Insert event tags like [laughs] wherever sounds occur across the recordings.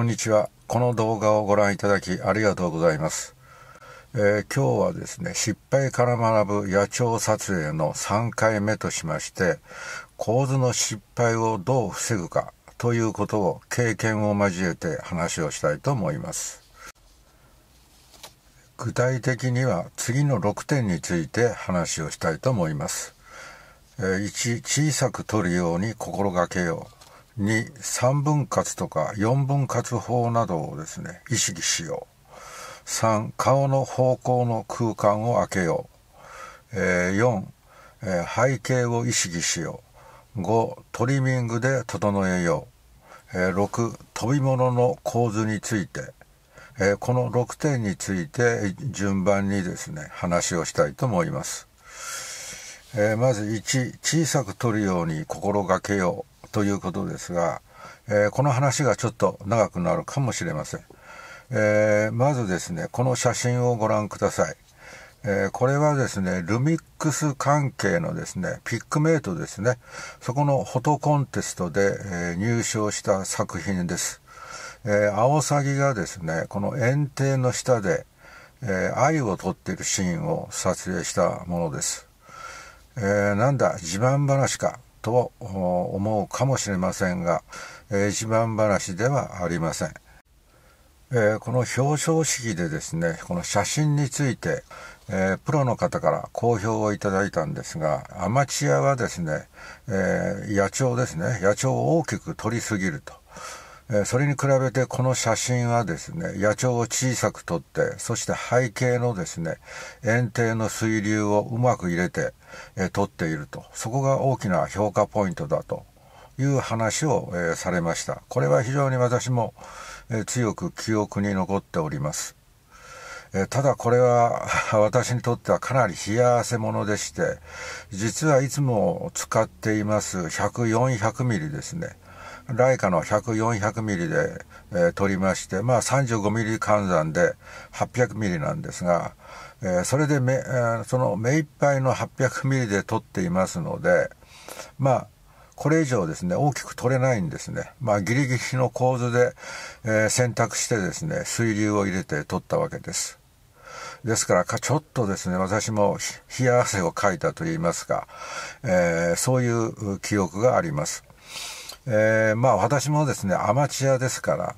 こんにちは。この動画をご覧いただきありがとうございます。えー、今日はですね、失敗から学ぶ野鳥撮影の3回目としまして、構図の失敗をどう防ぐかということを経験を交えて話をしたいと思います。具体的には次の6点について話をしたいと思います。1小さく撮るように心がけように3分割とか4分割法などをですね意識しよう3顔の方向の空間を空けよう、え4、え背景を意識しよう5トリミングで整えよう、え6飛び物の構図について、えこの6点について順番にですね話をしたいと思いますえまず1小さく取るように心がけようということですが、えー、この話がちょっと長くなるかもしれません。えー、まずですね、この写真をご覧ください。えー、これはですね、ルミックス関係のですね、ピックメイトですね、そこのフォトコンテストで、えー、入賞した作品です。えー、アオサギがですね、この園庭の下で、え愛を取っているシーンを撮影したものです。えなんだ、自慢話か。と思うかもしれませんが、え一話ではありません。えこの表彰式でですね、この写真について、えプロの方から好評をいただいたんですが、アマチュアはですね、え野鳥ですね、野鳥を大きく取りすぎると。それに比べてこの写真はですね、野鳥を小さく撮って、そして背景のですね、園庭の水流をうまく入れて、え撮っていると。そこが大きな評価ポイントだという話を、えされました。これは非常に私も、え強く記憶に残っております。えただこれは [laughs] 私にとってはかなり冷や汗もでして、実はいつも使っています100、400ミリですね。ライカの100、400ミリで、えー、取りまして、まあ35ミリ換算で800ミリなんですが、えー、それでめ、えー、その目いっぱいの800ミリで取っていますので、まあ、これ以上ですね、大きく取れないんですね。まあ、ギリギリの構図で、えー、選択してですね、水流を入れて取ったわけです。ですからか、ちょっとですね、私も冷や汗をかいたと言いますか、えー、そういう記憶があります。えー、まあ私もですね、アマチュアですから、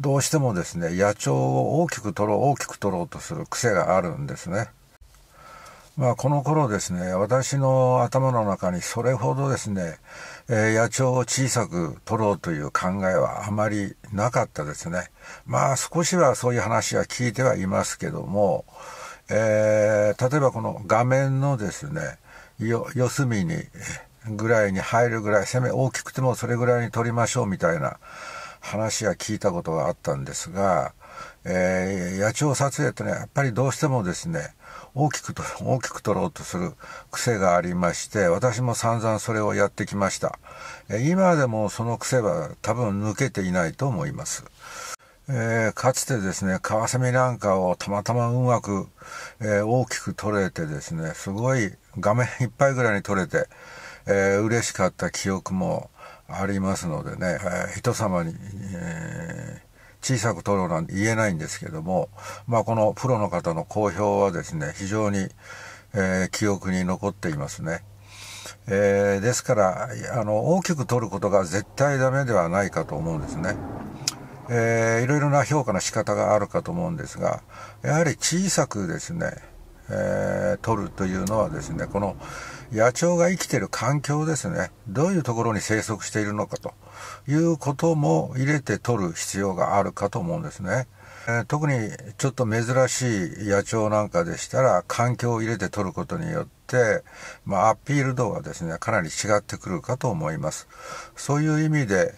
どうしてもですね、野鳥を大きく取ろう、大きく取ろうとする癖があるんですね。まあ、この頃ですね、私の頭の中にそれほどですね、えー、野鳥を小さく取ろうという考えはあまりなかったですね。まあ、少しはそういう話は聞いてはいますけども、えー、例えばこの画面のですね、四隅に、ぐらいに入るぐらい、攻め大きくてもそれぐらいに取りましょうみたいな話は聞いたことがあったんですが、えー、野鳥撮影ってね、やっぱりどうしてもですね、大きくと、大きく取ろうとする癖がありまして、私も散々それをやってきました。今でもその癖は多分抜けていないと思います。えー、かつてですね、カワセミなんかをたまたまうまく、えー、大きく取れてですね、すごい画面いっぱいぐらいに取れて、えー、嬉しかった記憶もありますのでね、えー、人様に、えー、小さく取ろうなんて言えないんですけども、まあ、このプロの方の好評はですね、非常に、えー、記憶に残っていますね。えー、ですからあの大きく取ることが絶対ダメではないかと思うんですね。えー、いろいろな評価の仕方があるかと思うんですがやはり小さくですね、えー、取るというのはですねこの、野鳥が生きてる環境ですね。どういうところに生息しているのかということも入れて取る必要があるかと思うんですね。え特にちょっと珍しい野鳥なんかでしたら環境を入れて取ることによって、まあ、アピール度がですねかなり違ってくるかと思いますそういう意味で、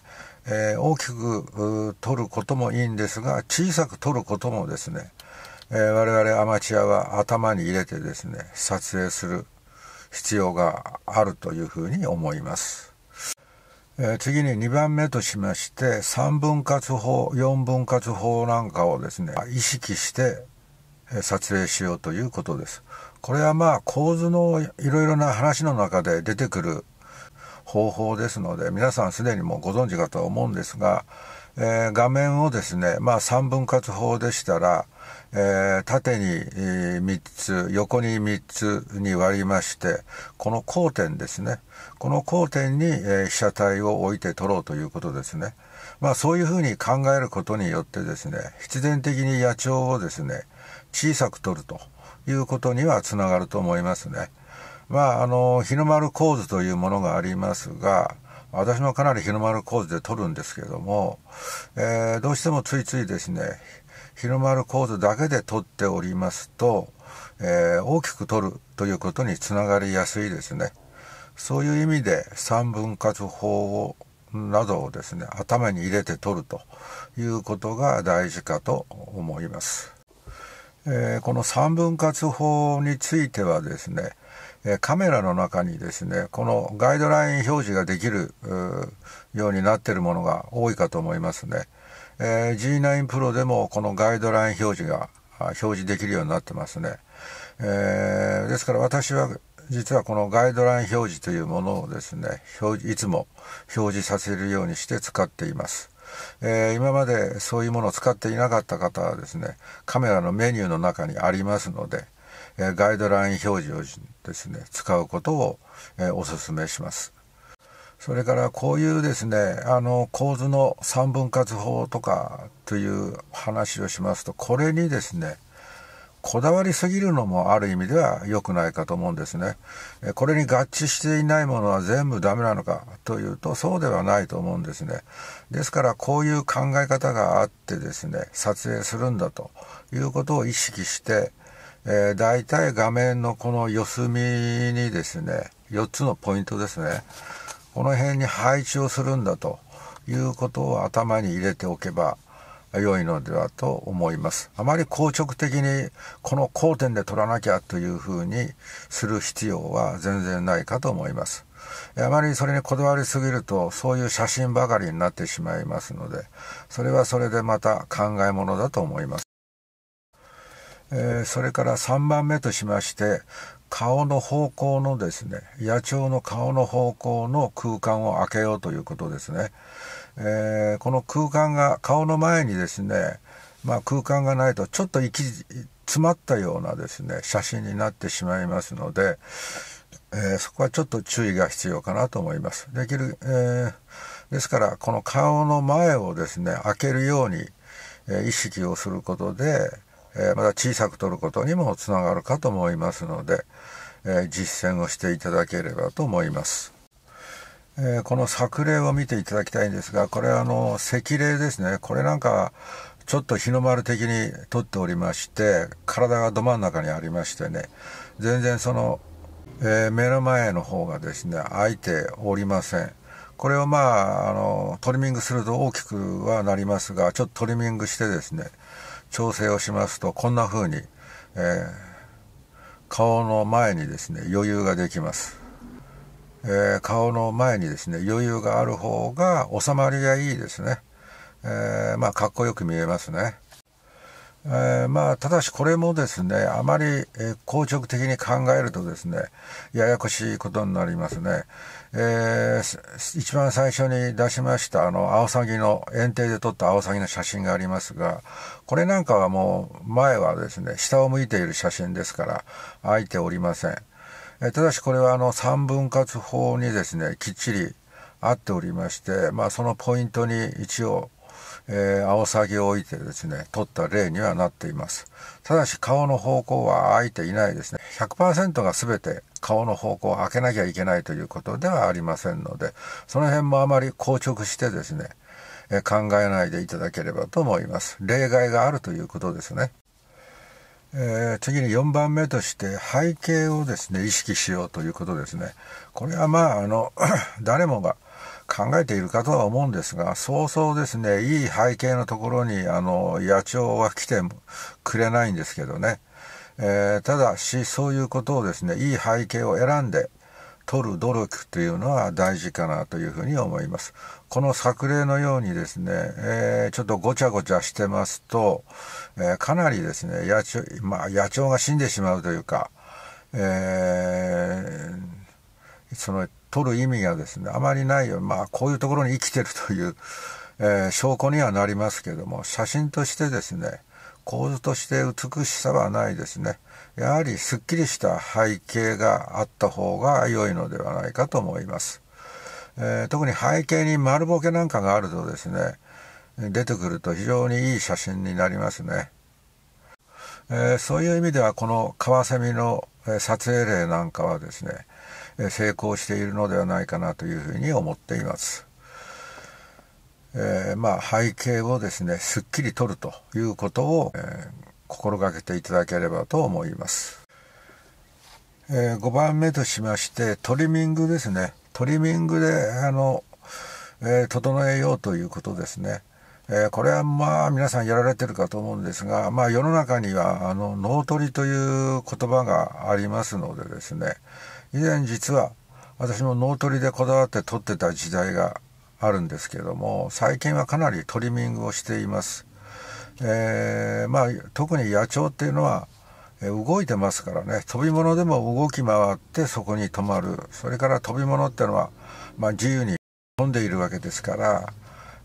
えー、大きく取ることもいいんですが小さく取ることもですね、えー、我々アマチュアは頭に入れてですね撮影する必要があるというふうに思います。え次に2番目としまして3分割法4分割法なんかをですね意識して撮影しようということです。これはまあ構図のいろいろな話の中で出てくる方法ですので皆さんすでにもうご存知かとは思うんですがえー、画面をですね、まあ、3分割法でしたら、えー、縦に、3つ、横に3つに割りまして、この交点ですね。この交点に、え被写体を置いて撮ろうということですね。まあ、そういうふうに考えることによってですね、必然的に野鳥をですね、小さく撮るということにはつながると思いますね。まあ、あの、日の丸構図というものがありますが、私もかなり日の丸構図で撮るんですけれども、えー、どうしてもついついですね、日の丸構図だけで撮っておりますと、えー、大きく撮るということにつながりやすいですね。そういう意味で三分割法をなどをですね、頭に入れて取るということが大事かと思います。えー、この三分割法についてはですね、カメラの中にですね、このガイドライン表示ができるようになっているものが多いかと思いますね。えー、G9 Pro でもこのガイドライン表示が表示できるようになってますね。えー、ですから私は実はこのガイドライン表示というものをですね、表示いつも表示させるようにして使っています。えー、今までそういうものを使っていなかった方はですね、カメラのメニューの中にありますので、えガイドライン表示をですね、使うことを、えお勧めします。それからこういうですね、あの構図の3分割法とかという話をしますと、これにですね、こだわりすぎるのもある意味では良くないかと思うんですね。これに合致していないものは全部ダメなのかというとそうではないと思うんですね。ですからこういう考え方があってですね、撮影するんだということを意識して、えー、大体画面のこの四隅にですね、4つのポイントですね、この辺に配置をするんだということを頭に入れておけば良いのではと思います。あまり硬直的にこの交点で取らなきゃというふうにする必要は全然ないかと思います。あまりそれにこだわりすぎるとそういう写真ばかりになってしまいますのでそれはそれでまた考えものだと思います。えー、それから3番目としまして顔の方向のですね野鳥の顔の方向の空間を開けようということですね、えー、この空間が顔の前にですね、まあ、空間がないとちょっと息詰まったようなですね写真になってしまいますので、えー、そこはちょっと注意が必要かなと思います。できる、えー、ですからこの顔の前をですね開けるように、え意識をすることで、また小さく取ることにもつながるかと思いますので、実践をしていただければと思います。この作例を見ていただきたいんですが、これはあの、赤例ですね。これなんか、ちょっと日の丸的に取っておりまして、体がど真ん中にありましてね、全然その、目の前の方がですね、開いておりません。これをまあ、あの、トリミングすると大きくはなりますが、ちょっとトリミングしてですね、調整をしますとこんな風に、えー、顔の前にですね余裕ができます、えー、顔の前にですね余裕がある方が収まりがいいですね、えー、まあかっこよく見えますねえー、まあただしこれもですねあまり、え硬直的に考えるとですねややこしいことになりますね、えー、一番最初に出しましたあのアオサギの園庭で撮ったアオサギの写真がありますがこれなんかはもう前はですね下を向いている写真ですから空いておりません、えー、ただしこれはあの三分割法にですねきっちり合っておりまして、まあ、そのポイントに一応えー、アオサギを置いてですね、取った例にはなっています。ただし顔の方向は開いていないですね。100%が全て顔の方向を開けなきゃいけないということではありませんので、その辺もあまり硬直してですね、え考えないでいただければと思います。例外があるということですね。えー、次に4番目として背景をですね、意識しようということですね。これはまあ、あの、[coughs] 誰もが考えているかとは思うんですが、そうそうですね、いい背景のところに、あの、野鳥は来てくれないんですけどね。えー、ただしそういうことをですねいい背景を選んで取る努力というのは大事かなというふうに思います。この作例のようにですね、えー、ちょっとごちゃごちゃしてますと、えー、かなりですね野鳥,、まあ、野鳥が死んでしまうというか、えー、その取る意味がですねあまりないよ、まあ、こういうところに生きてるという、え証拠にはなりますけども写真としてですね構図として美しさはないですね。やはりすっきりした背景があった方が良いのではないかと思います。えー、特に背景に丸ボケなんかがあるとですね、出てくると非常にいい写真になりますね。えー、そういう意味ではこのカワセミの撮影例なんかはですね、成功しているのではないかなというふうに思っています。えー、まあ背景をですね、すっきりとるということを、えー、心がけていただければと思います。えー、5番目としまして、トリミングですね。トリミングで、あの、え整えようということですね。えこれはまあ皆さんやられてるかと思うんですが、まあ世の中にはあの脳トリという言葉がありますのでですね、以前実は私も脳トリでこだわって撮ってた時代があるんですけれども最近はかなりトリミングをしています。えー、まあ、特に野鳥っていうのは動いてますからね飛び物でも動き回ってそこに止まるそれから飛び物ってのは、まあ、自由に飛んでいるわけですから、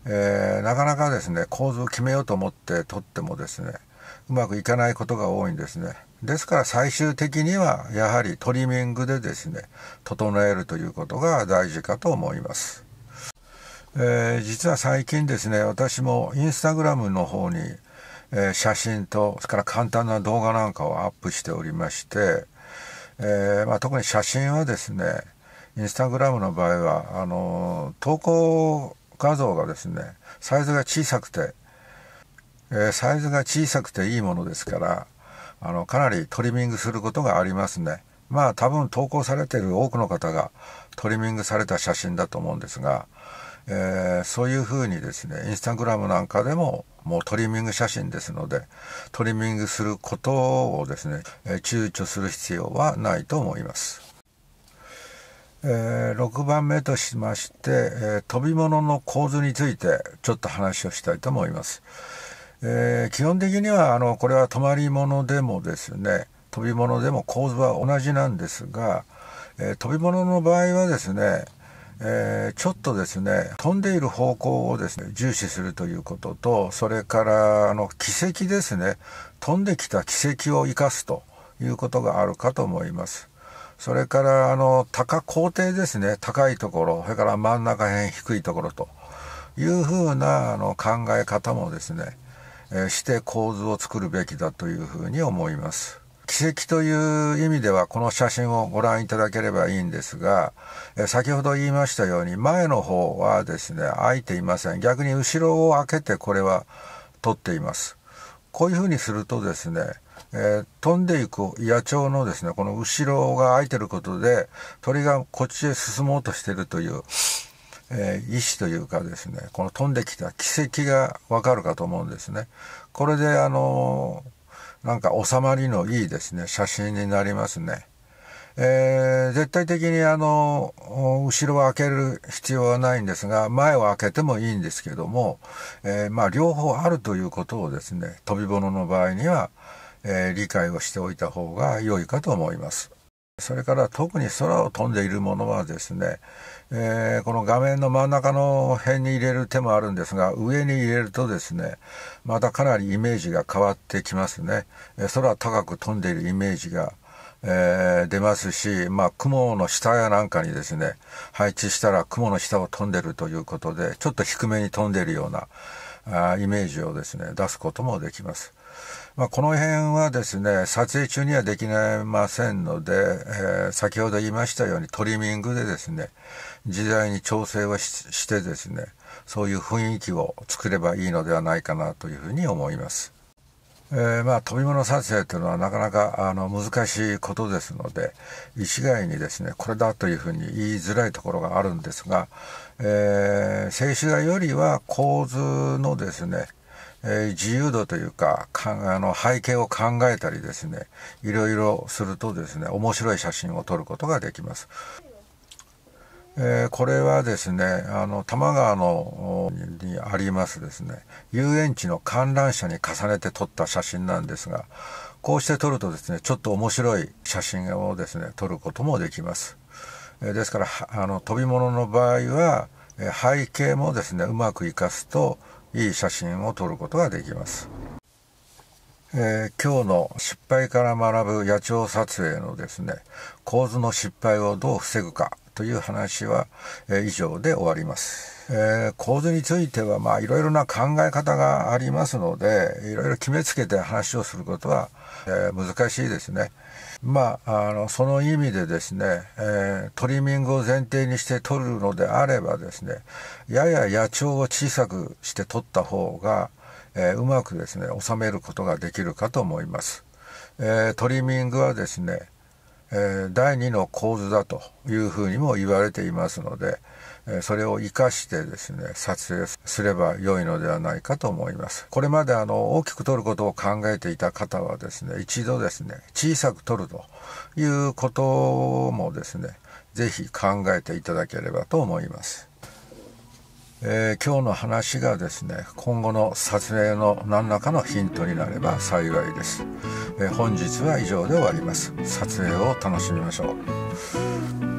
えー、なかなかですね構図を決めようと思って撮ってもですねうまくいかないことが多いんですねですから最終的にはやはりトリミングでですね整えるということが大事かと思います。えー、実は最近ですね私もインスタグラムの方に、えー、写真とそれから簡単な動画なんかをアップしておりまして、えー、まあ、特に写真はですねインスタグラムの場合はあの投稿画像がですねサイズが小さくて、えサイズが小さくていいものですからあのかなりトリミングすることがありますね。まあ多分投稿されている多くの方がトリミングされた写真だと思うんですが、えー、そういうふうにですねインスタグラムなんかでももうトリミング写真ですのでトリミングすることをですね、えー、躊躇する必要はないと思います。えー、6番目としまして、えー、飛び物の構図についてちょっと話をしたいと思います。えー、基本的にはあのこれは止まり物でもですね飛び物でも構図は同じなんですが、え飛び物の場合はですねえー、ちょっとですね、飛んでいる方向をですね、重視するということと、それから、あの、奇跡ですね、飛んできた奇跡を生かすということがあるかと思います。それから、あの、高高低ですね、高いところ、それから真ん中辺低いところというふうなあの考え方もですね、えー、して構図を作るべきだというふうに思います。奇跡という意味ではこの写真をご覧いただければいいんですが、え先ほど言いましたように前の方はですね、開いていません。逆に後ろを開けてこれは撮っています。こういうふうにするとですね、えー、飛んでいく野鳥のですね、この後ろが開いてることで、鳥がこっちへ進もうとしてるという、えー、意志というかですね、この飛んできた奇跡がわかるかと思うんですね。これで、あのーなんか収まりのいいですね、写真になりますね。えー、絶対的にあの、後ろを開ける必要はないんですが、前を開けてもいいんですけども、えー、まあ、両方あるということをですね、飛び物の場合には、えー、理解をしておいた方が良いかと思います。それから特に空を飛んでいるものはですね、えー、この画面の真ん中の辺に入れる手もあるんですが、上に入れるとですね、またかなりイメージが変わってきますね。え空高く飛んでいるイメージが、えー、出ますし、まあ、雲の下やなんかにですね、配置したら雲の下を飛んでるということで、ちょっと低めに飛んでるようなあイメージをですね、出すこともできます。まあ、この辺はですね、撮影中にはできないませんので、えー、先ほど言いましたようにトリミングでですね、時代に調整をしてですね、そういう雰囲気を作ればいいのではないかなというふうに思います。えー、まあ、飛び物撮影というのはなかなかあの難しいことですので一概にですねこれだというふうに言いづらいところがあるんですが、えー、静止画よりは構図のですねえ自由度というかかあの背景を考えたりですねいろいろするとですね面白い写真を撮ることができます。えー、これはですねあの多摩川のにありますですね遊園地の観覧車に重ねて撮った写真なんですがこうして撮るとですねちょっと面白い写真をですね撮ることもできます。えー、ですからあの飛び物の場合は背景もですねうまく生かすといい写真を撮ることができます。えー、今日の失敗から学ぶ野鳥撮影のですね、構図の失敗をどう防ぐかという話は、えー、以上で終わります。えー、構図については、まあ、いろいろな考え方がありますので、いろいろ決めつけて話をすることは、え難しいですね。まあ、あのその意味でですね、えー、トリミングを前提にして取るのであればですねやや野鳥を小さくして取った方が、えー、うまくですね収めることができるかと思います。えー、トリミングはですね、え第2の構図だというふうにも言われていますので、それを活かしてですね、撮影すれば良いのではないかと思います。これまであの、大きく撮ることを考えていた方はですね、一度ですね、小さく撮るということもですね、是非考えていただければと思います。えー、今日の話がですね今後の撮影の何らかのヒントになれば幸いです、えー、本日は以上で終わります撮影を楽しみましょう